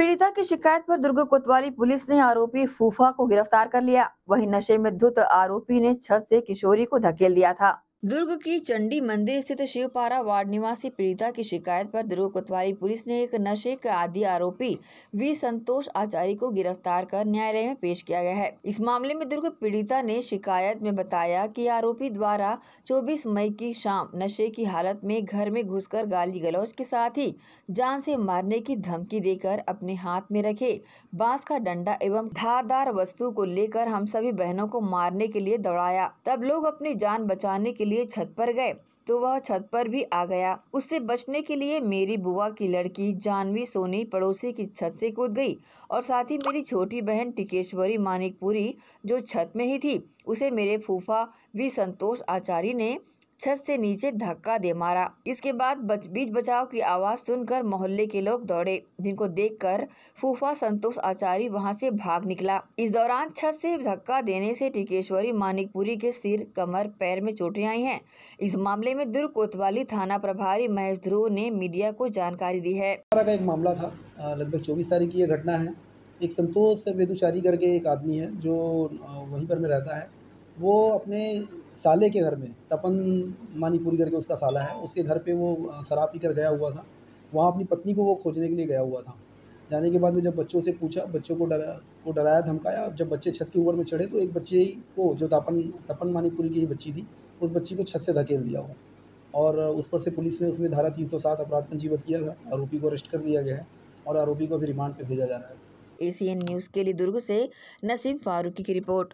पीड़िता की शिकायत पर दुर्ग कोतवाली पुलिस ने आरोपी फूफा को गिरफ्तार कर लिया वहीं नशे में धुत आरोपी ने छत से किशोरी को धकेल दिया था दुर्ग की चंडी मंदिर स्थित शिवपारा वार्ड निवासी पीड़िता की शिकायत पर दुर्ग कोतवाली पुलिस ने एक नशे का आदि आरोपी वी संतोष आचार्य को गिरफ्तार कर न्यायालय में पेश किया गया है इस मामले में दुर्ग पीड़िता ने शिकायत में बताया कि आरोपी द्वारा 24 मई की शाम नशे की हालत में घर में घुसकर गाली गलौज के साथ ही जान से मारने की धमकी देकर अपने हाथ में रखे बांस का डंडा एवं धारदार वस्तु को लेकर हम सभी बहनों को मारने के लिए दौड़ाया तब लोग अपनी जान बचाने के लिए छत पर गए तो वह छत पर भी आ गया उससे बचने के लिए मेरी बुआ की लड़की जानवी सोनी पड़ोसी की छत से कूद गई और साथ ही मेरी छोटी बहन टिकेश्वरी मानिकपुरी जो छत में ही थी उसे मेरे फूफा वी संतोष आचार्य ने छत से नीचे धक्का दे मारा इसके बाद बच, बीच बचाव की आवाज़ सुनकर मोहल्ले के लोग दौड़े जिनको देखकर फूफा संतोष आचार्य वहां से भाग निकला इस दौरान छत से धक्का देने से टिकेश्वरी मानिकपुरी के सिर कमर पैर में चोटें आई हैं इस मामले में दुर्ग कोतवाली थाना प्रभारी महेश ध्रुव ने मीडिया को जानकारी दी है का एक मामला था लगभग चौबीस तारीख की यह घटना है एक संतोष वेदुचारी करके एक आदमी है जो वहीं पर में रहता है वो अपने साले के घर में तपन मानीपुरी करके उसका साला है उसके घर पे वो शराब पी कर गया हुआ था वहाँ अपनी पत्नी को वो खोजने के लिए गया हुआ था जाने के बाद में जब बच्चों से पूछा बच्चों को डरा को डराया धमकाया जब बच्चे छत के ऊपर में चढ़े तो एक बच्चे को जो तपन तपन मानीपुरी की बच्ची थी उस बच्ची को छत से धकेल दिया हुआ और उस पर से पुलिस ने उसमें धारा तीन अपराध पंजीबद्ध किया था आरोपी को अरेस्ट कर लिया गया है और आरोपी को भी रिमांड पर भेजा जा रहा है एसीएन न्यूज़ के लिए दुर्ग से नसीम फारूकी की रिपोर्ट